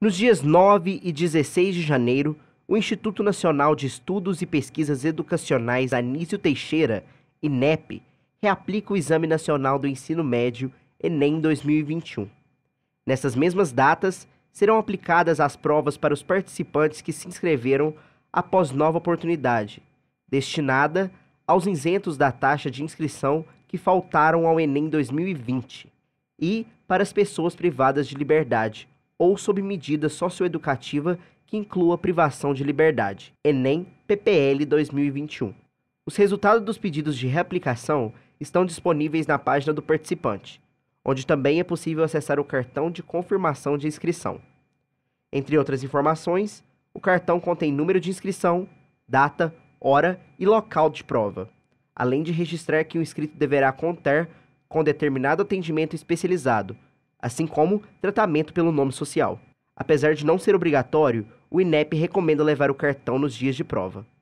Nos dias 9 e 16 de janeiro, o Instituto Nacional de Estudos e Pesquisas Educacionais Anísio Teixeira, INEP, reaplica o Exame Nacional do Ensino Médio, Enem 2021. Nessas mesmas datas, serão aplicadas as provas para os participantes que se inscreveram após nova oportunidade, destinada aos isentos da taxa de inscrição que faltaram ao Enem 2020, e para as pessoas privadas de liberdade, ou sob medida socioeducativa que inclua privação de liberdade. Enem PPL 2021. Os resultados dos pedidos de reaplicação estão disponíveis na página do participante, onde também é possível acessar o cartão de confirmação de inscrição. Entre outras informações, o cartão contém número de inscrição, data, hora e local de prova, além de registrar que o inscrito deverá contar com determinado atendimento especializado, assim como tratamento pelo nome social. Apesar de não ser obrigatório, o INEP recomenda levar o cartão nos dias de prova.